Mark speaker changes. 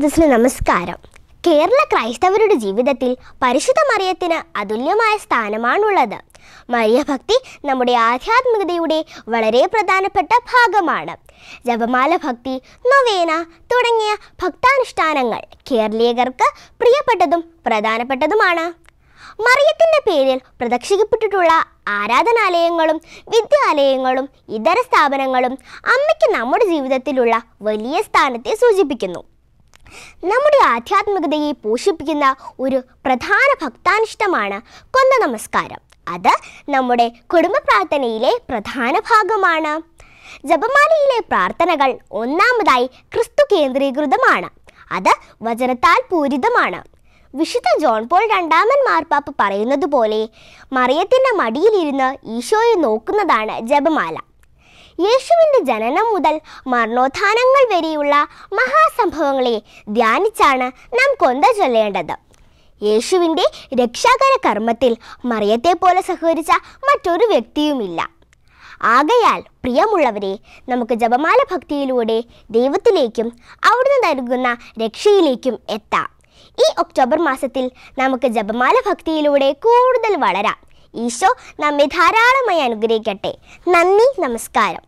Speaker 1: സദസ്സിന് നമസ്കാരം കേരള ക്രൈസ്തവരുടെ ജീവിതത്തിൽ പരിശുദ്ധ മറിയത്തിന് അതുല്യമായ സ്ഥാനമാണുള്ളത് മറിയ ഭക്തി നമ്മുടെ ആധ്യാത്മികതയുടെ വളരെ പ്രധാനപ്പെട്ട ഭാഗമാണ് ജപമാല ഭക്തി നൊവേന തുടങ്ങിയ ഭക്താനുഷ്ഠാനങ്ങൾ കേരളീയർക്ക് പ്രിയപ്പെട്ടതും പ്രധാനപ്പെട്ടതുമാണ് മറിയത്തിൻ്റെ പേരിൽ പ്രദക്ഷിക്കപ്പെട്ടിട്ടുള്ള ആരാധനാലയങ്ങളും വിദ്യാലയങ്ങളും ഇതര സ്ഥാപനങ്ങളും അമ്മയ്ക്ക് നമ്മുടെ ജീവിതത്തിലുള്ള വലിയ സ്ഥാനത്തെ സൂചിപ്പിക്കുന്നു നമ്മുടെ ആധ്യാത്മികതയെ പോഷിപ്പിക്കുന്ന ഒരു പ്രധാന ഭക്താനിഷ്ടമാണ് കൊന്ന നമസ്കാരം അത് നമ്മുടെ കുടുംബ പ്രാർത്ഥനയിലെ പ്രധാന ഭാഗമാണ് ജപമാലയിലെ പ്രാർത്ഥനകൾ ഒന്നാമതായി ക്രിസ്തു കേന്ദ്രീകൃതമാണ് അത് വചനത്താൽ പൂരിതമാണ് വിശുദ്ധ ജോൺ പോൾ രണ്ടാമൻ മാർപ്പാപ്പ് പറയുന്നത് പോലെ മറിയത്തിൻ്റെ മടിയിലിരുന്ന് ഈശോയെ നോക്കുന്നതാണ് ജപമാല യേശുവിൻ്റെ ജനനം മുതൽ മരണോത്ഥാനങ്ങൾ വരെയുള്ള മഹാസംഭവങ്ങളെ ധ്യാനിച്ചാണ് നാം കൊന്ത ചൊല്ലേണ്ടത് യേശുവിൻ്റെ രക്ഷാകര കർമ്മത്തിൽ പോലെ സഹകരിച്ച മറ്റൊരു വ്യക്തിയുമില്ല ആകയാൽ പ്രിയമുള്ളവരെ നമുക്ക് ജപമാല ഭക്തിയിലൂടെ ദൈവത്തിലേക്കും അവിടുന്ന് നൽകുന്ന രക്ഷയിലേക്കും എത്താം ഈ ഒക്ടോബർ മാസത്തിൽ നമുക്ക് ജപമാല ഭക്തിയിലൂടെ കൂടുതൽ വളരാം ഈശോ നമ്മെ ധാരാളമായി അനുഗ്രഹിക്കട്ടെ നന്ദി നമസ്കാരം